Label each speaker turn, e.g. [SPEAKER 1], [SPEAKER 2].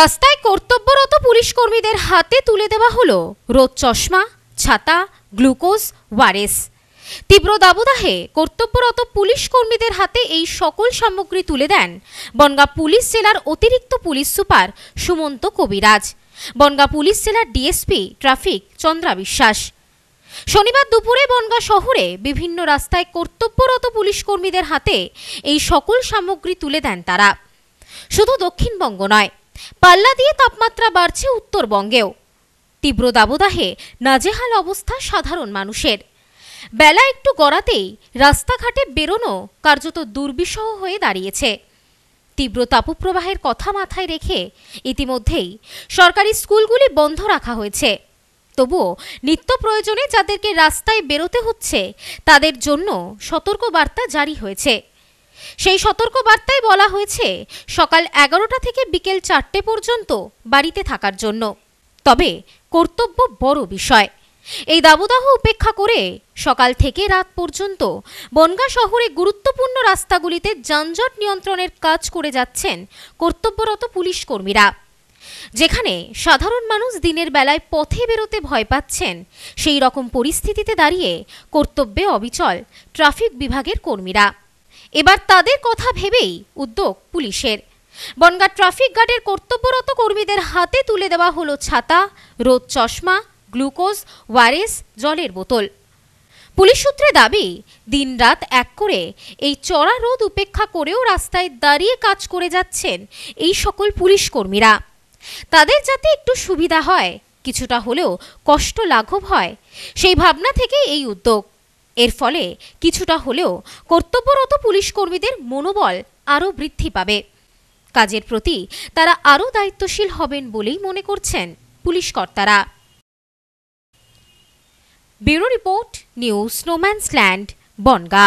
[SPEAKER 1] রাস্তায় কর্তব্যরত পুলিশ কর্মীদের হাতে তুলে দেওয়া হলো রোদ চশমা ছাতা গ্লুকোজ ওয়ারেস তীব্র দাবদাহে কর্তব্যরত পুলিশ কর্মীদের হাতে এই সকল সামগ্রী তুলে দেন বনগা পুলিশ জেলার অতিরিক্ত police super Sumanta Kabiraj Bangaon police জেলার ডিএসপি ট্রাফিক চন্দ্রা বিশ্বাস শনিবার দুপুরে বনগা শহরে বিভিন্ন রাস্তায় কর্তব্যরত পুলিশ কর্মীদের হাতে এই সকল সামগ্রী তুলে দেন তারা শুধু দক্ষিণবঙ্গ নয় পাল্লা দিয়ে তাপমাত্রা বাড়ছে উত্তরবঙ্গেও তীব্র দাবদাহে নাজেহাল অবস্থা সাধারণ মানুষের বেলা একটু গড়াতেই রাস্তাঘাটে বেরোনো কার্যত দুর্বিষহ হয়ে দাঁড়িয়েছে তীব্র তাপপ্রবাহের কথা মাথায় রেখে ইতিমধ্যেই সরকারি স্কুলগুলি বন্ধ রাখা হয়েছে তবুও নিত্য প্রয়োজনে যাদেরকে রাস্তায় বেরোতে হচ্ছে তাদের জন্য সতর্কবার্তা জারি হয়েছে সেই সতর্ক বার্তায় বলা হয়েছে সকাল এগারোটা থেকে বিকেল চারটে পর্যন্ত বাড়িতে থাকার জন্য তবে কর্তব্য বড় বিষয় এই দাবদাহ উপেক্ষা করে সকাল থেকে রাত পর্যন্ত বনগা শহরে গুরুত্বপূর্ণ রাস্তাগুলিতে যানজট নিয়ন্ত্রণের কাজ করে যাচ্ছেন কর্তব্যরত পুলিশ কর্মীরা যেখানে সাধারণ মানুষ দিনের বেলায় পথে বেরোতে ভয় পাচ্ছেন সেই রকম পরিস্থিতিতে দাঁড়িয়ে কর্তব্যে অবিচল ট্রাফিক বিভাগের কর্মীরা এবার তাদের কথা ভেবেই উদ্যোগ পুলিশের বনগা ট্রাফিক গার্ডের কর্তব্যরত কর্মীদের হাতে তুলে দেওয়া হলো ছাতা রোদ চশমা গ্লুকোজ ওয়ারেস জলের বোতল পুলিশ সূত্রে দাবি দিন রাত এক করে এই চড়া রোদ উপেক্ষা করেও রাস্তায় দাঁড়িয়ে কাজ করে যাচ্ছেন এই সকল পুলিশ কর্মীরা তাদের যাতে একটু সুবিধা হয় কিছুটা হলেও কষ্ট লাঘব হয় সেই ভাবনা থেকে এই উদ্যোগ এর ফলে কিছুটা হলেও কর্তব্যরত পুলিশ কর্মীদের মনোবল আরও বৃদ্ধি পাবে কাজের প্রতি তারা আরও দায়িত্বশীল হবেন বলেই মনে করছেন পুলিশ কর্তারা ব্যুরো রিপোর্ট নিউজ স্নোম্যান্স ল্যান্ড বনগা